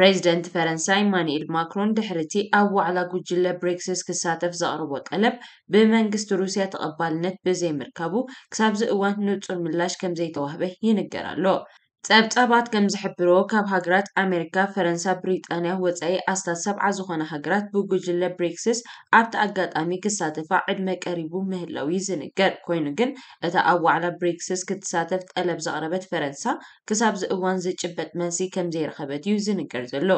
ፕሬዚደንት ፈረንሳይ ማኑኤል ማክሮን ድሕርቲ ኣብ ዋዕላ ጉጅለ ብሬክሲስ ክሳተፍ ዘቕርቦ ጠለብ ብመንግስቲ ሩስያ ተቐባልነት ብዘይምርካቡ ክሳብዚ እዋን ንፁር ምላሽ ከም ዘይተዋህበ ይንገር ኣሎ ጸብጻባት ከም ዝሕብሮ ካብ ሃገራት ኣሜሪካ፣ ፈረንሳ፣ ብሪጣንያ ወፃኢ ኣስታት ሰብዓ ዝኾነ ሃገራት ብጉጅለ ብሬክስስ ኣብቲ ኣጋጣሚ ክሳተፋ ዕድመ ቀሪቡ ምህላው ይዝንገር ኮይኑ ግን እታ ኣብ ዋዕላ ብሬክስስ ክትሳተፍ ጠለብ ዘቕረበት ፈረንሳ ክሳብ ዝእዋን ዝጭበጥ መንሲ ከም ዘይረኸበት እዩ ዝንገር ዘሎ።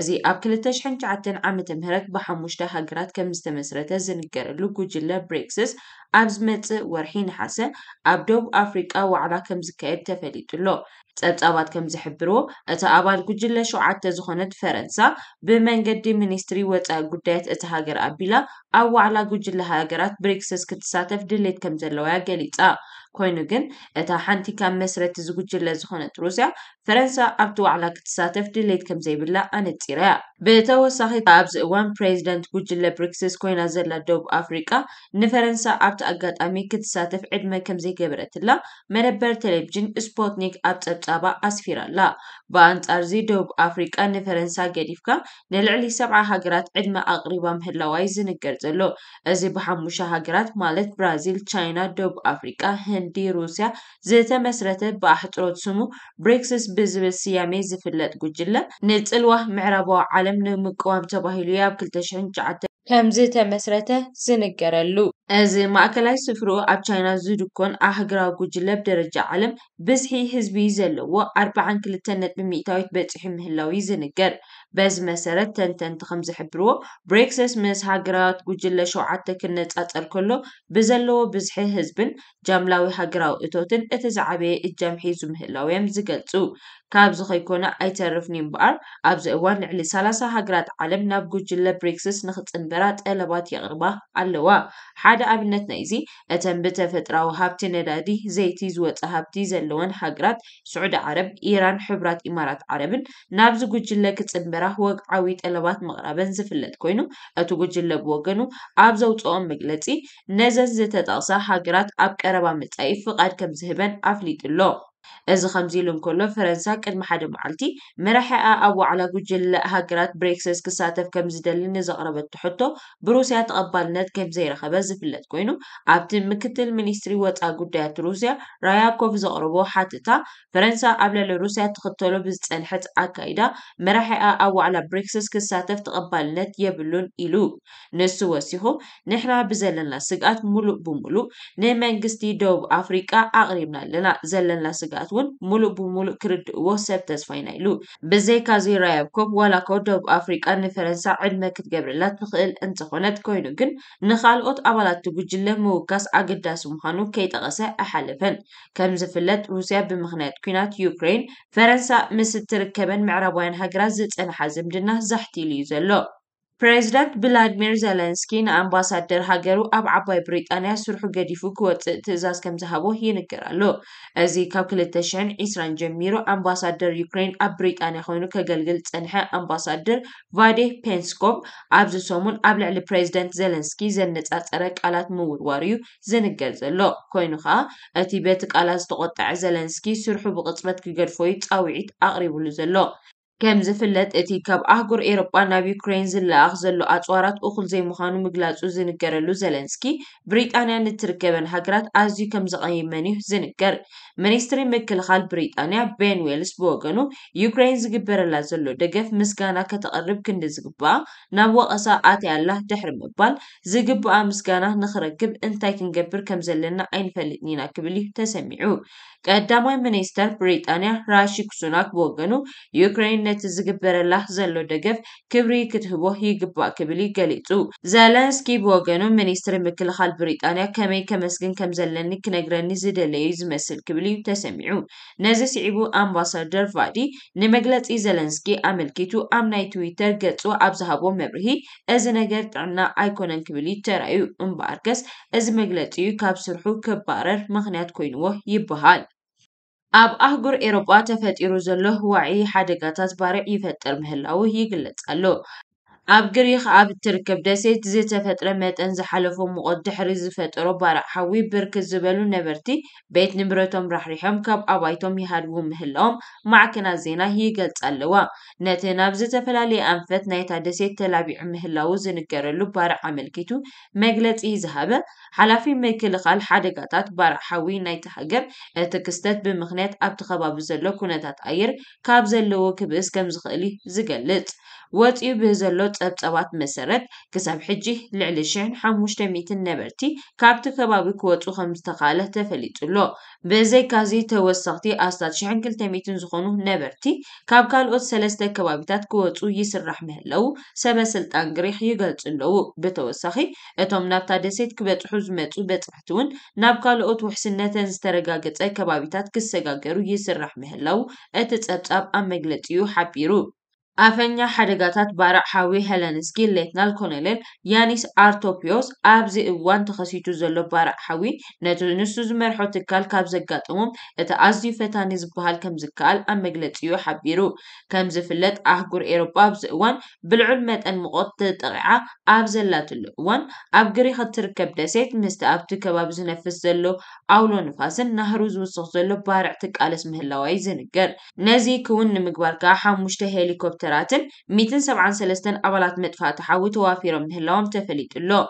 እዚ ኣብ 2009 ምህረት ብሓሙሽተ ሃገራት ከም ዝተመስረተ ዝንገረሉ ጉጅለ ብሬክስስ ኣብ ዝመፅእ ወርሒ ነሓሰ ኣብ ደቡብ ኣፍሪቃ ዋዕላ ከም ዝካየድ ተፈሊጡሎ ጸብጻባት ከም ዝሕብርዎ እቲ ኣባል ጉጅለ ሸውዓተ ዝኾነት ፈረንሳ ብመንገዲ ሚኒስትሪ ወፃኢ ጉዳያት እቲ ሃገር ኣቢላ ኣብ ዋዕላ ጉጅለ ሃገራት ብሪክስስ ክትሳተፍ ድሌት ከም ዘለዋ ገሊጻ ኮይኑ ግን እታ ሓንቲ ካብ መስረቲ ዝጉጅለ ዝኾነት ሩስያ ፈረንሳ ኣብቲ ዋዕላ ክትሳተፍ ድሌት ከም ዘይብላ ኣነፂራ እያ ብተወሳኺ ኣብዚ እዋን ፕሬዚደንት ጉጅለ ብሪክስስ ኮይና ዘላ ደቡብ ኣፍሪቃ ንፈረንሳ ኣብቲ ኣጋጣሚ ክትሳተፍ ዕድመ ከም ዘይገበረትላ መደበር ቴሌቭዥን ስፖትኒክ ኣብ ጸብጻባ ኣስፊራ ኣላ ብኣንጻር እዚ ደቡብ ኣፍሪቃ ንፈረንሳ ገዲፍካ ንልዕሊ ሰብዓ ሃገራት ዕድመ ኣቕሪባ ምህላዋይ ዝንገር ዘሎ እዚ ብሓሙሽተ ሃገራት ማለት ብራዚል ቻይና ደቡብ ኣፍሪቃ ህን ቀንዲ ሩስያ ዝተመስረተ ብኣሕፅሮት ስሙ ብሬክስስ ብዝብል ስያሜ ዝፍለጥ ጉጅለ ንፅልዋ ምዕራባዊ ዓለም ንምቅዋም ተባሂሉ ኣብ 2009 ከም ተመስረተ ዝንገረሉ እዚ ማእከላይ ስፍሩ ኣብ ቻይና ዝድኮን ኣህጉራዊ ጉጅለ ብደረጃ ዓለም ብዝሒ ህዝቢ ዘለዎ 42 ነጥቢ ሚእታዊት በፂሑ ምህላው ዝንገር። በዚ መሰረት ተንተንቲ ከም ዝሕብርዎ ብሬክሰስ ምስ ሃገራት ጉጅለ ሸውዓተ ክነፃፀር ከሎ ብዘለዎ ብዝሒ ህዝብን ጃምላዊ ሃገራዊ እቶትን እቲ ዝዓበየ እጃም ሒዙ ምህላው እዮም ዝገልፁ። كابزو خيكونا اي تعرفني مبار ابزو اوان لعلي سالاسا هاقرات عالم بقو جلة بريكسس نخط انبرات الابات يغرباه اللوا حادا ابنتنا ايزي اتن بتفترة وهابتي ندادي زيتي زوات اهابتي زلوان هاقرات سعود عرب ايران حبرات امارات عرب نابزو قو جلة كت انبراه وق عويت الابات مغربا زفلت كوينو اتو قو جلة بوغنو ابزو تقوم مقلتي نزن زتت اصا هاقرات ابك اربا متعيف فقاد كم زهبن افليت اللو እዚ ከምዚ ኢሉ እንከሎ ፈረንሳ ቅድሚ ሓደ መዓልቲ መራሒኣ ኣብ ዋዕላ ጉጅለ ሃገራት ብሬክሰስ ክሳተፍ ከም ዝደልን ዘቕረበቶ ሕቶ ብሩስያ ተቐባልነት ከም ዘይረኸበ ዝፍለጥ ኮይኑ ኣብቲ ምክትል ሚኒስትሪ ወፃኢ ጉዳያት ሩስያ ራያኮቭ ዘቕርቦ ሓተታ ፈረንሳ ኣብ ልዕሊ ሩስያ ትኽተሎ ብዝፀንሐት ኣካይዳ መራሒኣ ኣብ ዋዕላ ብሬክሰስ ክሳተፍ ተቐባልነት የብሉን ኢሉ ንሱ ወሲኹ ንሕና ብዘለና ስጋት ሙሉእ ብሙሉእ ንመንግስቲ ደቡብ ኣፍሪቃ ኣቕሪብና ኣለና ዘለና ስጋት ስርዓት እውን ሙሉእ ብሙሉእ ክርድእዎ ሰብ ተስፋ ኢና ኢሉ ብዘይካ ዚራ ያኮብ ዋላ ኮ ደቡብ ኣፍሪቃ ንፈረንሳ ዕድመ ክትገብርላ ትኽእል እንተኾነት ኮይኑ ግን ንካልኦት ኣባላት ጉጅለ ምውካስ ኣገዳሲ ምዃኑ ከይጠቐሰ ኣሓልፈን ከም ዝፍለጥ ሩስያ ብምክንያት ኩናት ዩክሬን ፈረንሳ ምስ እትርከበን ምዕራባውያን ሃገራት ዝፀንሓ ዝምድና ዛሕቲ ኢሉ እዩ ዘሎ ፕሬዚዳንት ቭላዲሚር ዘለንስኪ ንኣምባሳደር ሃገሩ ኣብ ዓባይ ብሪጣንያ ስርሑ ገዲፉ ክወፅእ ትእዛዝ ከም ዝሃቦ ይንገር ኣሎ እዚ ካብ 220 ጀሚሩ ኣምባሳደር ዩክሬን ኣብ ብሪጣንያ ኮይኑ ከገልግል ዝፀንሐ ኣምባሳደር ቫዴ ፔንስኮቭ ኣብዚ ሰሙን ኣብ ልዕሊ ፕሬዚደንት ዘለንስኪ ዘነፃፀረ ቃላት ምውርዋር እዩ ዝንገር ዘሎ ኮይኑ ከዓ እቲ በቲ ቃላት ዝተቆጣዐ ዘለንስኪ ስርሑ ብቅፅበት ክገድፎ እዩ ፃውዒት ኣቅሪቡሉ ዘሎ ከም ዝፍለጥ እቲ ካብ ኣህጉር ኤሮጳ ናብ ዩክሬን ዝለኣኽ ዘሎ ኣፅዋራት እኹል ዘይምዃኑ ምግላፁ ዝንገረሉ ዘለንስኪ ብሪጣንያ ንትርከበን ሃገራት ኣዝዩ ከም ዘቐይመን እዩ ዝንገር። ሚኒስትሪ ምክልኻል ብሪጣንያ ቤን ዌልስ ብወገኑ ዩክሬን ዝግበረላ ዘሎ ደገፍ ምስጋና ከተቐርብ ክንዲ ዝግብኣ ናብ ወቐሳ ኣትያላ ድሕሪ ምባል ዝግብኣ ምስጋና ንኽረክብ እንታይ ክንገብር ከም ዘለና ኣይንፈልጥን ኢና ክብል እዩ ተሰሚዑ። ቀዳማይ ሚኒስተር ብሪጣንያ ራሺ ኩሱናክ ብወገኑ ዩክሬን ዩናይትድ ዝግበረላ ዘሎ ደገፍ ክብሪ ክትህቦ ይግባእ ክብል ገሊጹ ዘለንስኪ ብወገኑ ሚኒስትሪ ምክልኻል ብሪጣንያ ከመይ ከመስግን ከም ዘለኒ ክነግረኒ ዝደለዩ ዝመስል ክብል እዩ ተሰሚዑ ነዚ ስዒቡ ኣምባሳደር ቫዲ ንመግለፂ ዘለንስኪ ኣመልኪቱ ኣብ ናይ ትዊተር ገጹ ኣብ ዝሃቦ መብርሂ እዚ ነገር ጥዕና ኣይኮነን ክብል እዩ ተራእዩ እምበኣርከስ እዚ መግለፂ እዩ ካብ ስርሑ ክባረር ምክንያት ኮይንዎ ይበሃል ኣብ ኣህጉር ኤውሮጳ ተፈጢሩ ዘሎ ህዋዒ ሓደጋታት ባርዕ ይፈጥር ምህላዉ ይግለጽ ኣሎ። ኣብ ግሪክ ኣብ እትርከብ ደሴት ዝተፈጥረ መጠን ዝሓለፎ ሙቐት ድሕሪ ዝፈጠሮ ባራቕ ሓዊ ብርክት ዝበሉ ነበርቲ ቤት ንብረቶም ራሕሪሖም ካብ ኣባይቶም ይሃድዉ ምህላኦም ማዕክናት ዜና ይገልጻ ኣለዋ። ነቲ ናብ ዝተፈላለየ ኣንፈት ናይታ ደሴት ተላቢዑ ምህላው ዝንገረሉ ባራቕ ኣመልኪቱ መግለጺ ዝሃበ ሓላፊ ምክልኻል ሓደጋታት ባራቕ ሓዊ ናይቲ ሃገር እቲ ክስተት ብምኽንያት ኣብቲ ከባቢ ዘሎ ኩነታት ኣየር ካብ ዘለዎ ክብእስ ከም ዝኽእል ዝገልጽ ወፂኡ ብዘሎ ፀብፀባት መሰረት ክሳብ ሕጂ ልዕሊ 1500 ነበርቲ ካብቲ ከባቢ ክወፁ ከም ዝተኻእለ ተፈሊጡ ኣሎ። ካዚ ተወሰኽቲ ኣስታት 1200 ዝኾኑ ነበርቲ ካብ ካልኦት ሰለስተ ከባቢታት ክወፁ ይስራሕ ምህለው ሰበስልጣን ግሪሕ ይገልጹ ኣለዉ። ብተወሳኺ እቶም ናብታ ደሴት ክበፅሑ ዝመፁ በፅሕቲ እውን ናብ ካልኦት ውሕስነተን ዝተረጋገፀ ከባቢታት ክሰጋገሩ ይስራሕ ምህላው እቲ ፀብጻብ ኣብ መግለፂኡ ሓቢሩ። ኣፈኛ ሓደጋታት ባራዕ ሓዊ ሄለንስኪ ሌትናል ኮነለን ያኒስ ኣርቶፒዮስ ኣብዚ እዋን ተኸሲቱ ዘሎ ባራዕ ሓዊ ነቲ ንሱ ዝመርሖ ትካል ካብ ዘጋጥሞም እቲ ኣዝዩ ፈታኒ ዝበሃል ከም ዝከኣል ኣብ መግለፂኡ ሓቢሩ ከም ዝፍለጥ ኣህጉር ኤሮፓ ኣብዚ እዋን ብልዑል መጠን ሙቆት ተጠቂዓ ኣብ ዘላትሉ እዋን ኣብ ግሪክ እትርከብ ደሴት ምስቲ ኣብቲ ከባቢ ዝነፍስ ዘሎ ኣውሎ ንፋስን ናህሩ ዝውስኽ ዘሎ ባርዕ ትቃለስ ምህላዋ እዩ ዝንገር ነዚ ክውን ንምግባር ከዓ ሓሙሽተ ሄሊኮፕተር تراتن ميتن سبعان سلستن أبلات متفاتحة وتوافيرم هلوم تفليت اللو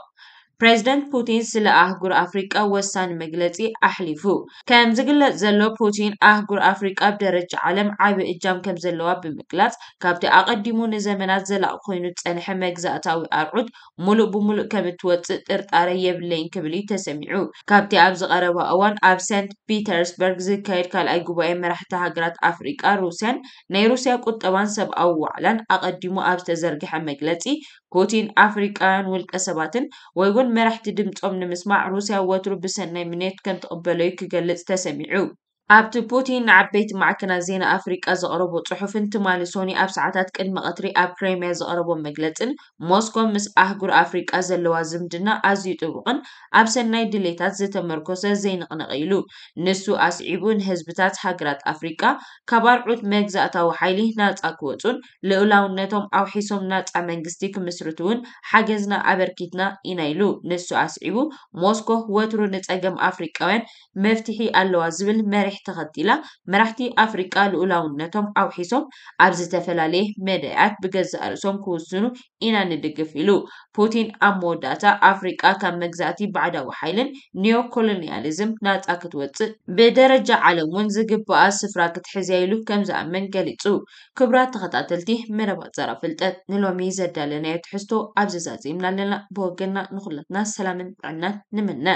ፕሬዚደንት ፑቲን ስለ ኣህጉር ኣፍሪቃ ወሳኒ መግለፂ ኣሕሊፉ ከም ዝግለጽ ዘሎ ፑቲን ኣህጉር ኣፍሪቃ ብደረጃ ዓለም ዓብ እጃም ከም ዘለዋ ብምግላጽ ካብቲ ኣቐዲሙ ንዘመናት ዘላቕ ኮይኑ ዝጸንሐ መግዛእታዊ ኣርዑት ሙሉእ ብምሉእ ከም እትወፅእ ጥርጣረ የብለይን ክብል እዩ ተሰሚዑ ካብቲ ኣብ ዝቐረባ እዋን ኣብ ሰንት ፒተርስበርግ ዝካየድ ካልኣይ ጉባኤ መራሕቲ ሃገራት ኣፍሪቃ ሩስያን ናይ ሩስያ ቁጠባን ሰብኣዊ ዋዕላን ኣቐዲሙ ኣብ ዝተዘርግሐ መግለፂ كوتين أفريقان والكسباتن ويقول تدمت أمن نمسمع روسيا وتربس منيت كانت قبلوك جلت تسمعو ኣብቲ ፑቲን ንዓበይቲ ማዕከናት ዜና ኣፍሪቃ ዘቕረቦ ጽሑፍን ትማሊ ሶኒ ኣብ ሰዓታት ቅድሚ ቀትሪ ኣብ ክሬምያ ዘቕረቦ መግለጽን ሞስኮ ምስ ኣህጉር ኣፍሪቃ ዘለዋ ዝምድና ኣዝዩ ጥቡቕን ኣብ ሰናይ ድሌታት ዝተመርኮሰ ዘይንቕንቕ ኢሉ ንሱ ኣስዒቡ ንህዝብታት ሃገራት ኣፍሪቃ ካብ ኣርዑት መግዛእታዊ ሓይሊ ናፃ ክወፁን ልዕላውነቶም ኣውሒሶም ናፃ መንግስቲ ክምስርት እውን ሓገዝና ኣበርኪትና ኢና ኢሉ ንሱ ኣስዒቡ ሞስኮ ወትሩ ንጸገም ኣፍሪቃውያን መፍትሒ ኣለዋ ዝብል መርሒ መምርሒ ተኸቲላ መራሕቲ ኣፍሪቃ ልኡላውነቶም ኣውሒሶም ኣብ ዝተፈላለየ መደያት ብገዛእ ርእሶም ክውስኑ ኢና ንድግፍ ኢሉ ፑቲን ኣብ መወዳእታ ኣፍሪቃ ካብ መግዛእቲ ባዕዳዊ ሓይልን ኒዮ ኮሎኒያሊዝም ናፃ ክትወፅእ ብደረጃ ዓለም እውን ዝግብኣ ስፍራ ክትሕዝያ ኢሉ ከም ዝኣመን ገሊፁ። ክብራት ተኸታተልቲ መደብ ኣንፃር ፍልጠት ንሎሚ ዘዳለናዮ ትሕዝቶ ኣብዚ ዛፂምና ኣለና። ብወገና ንኩለትና ሰላምን ጥዕናን ንምነ።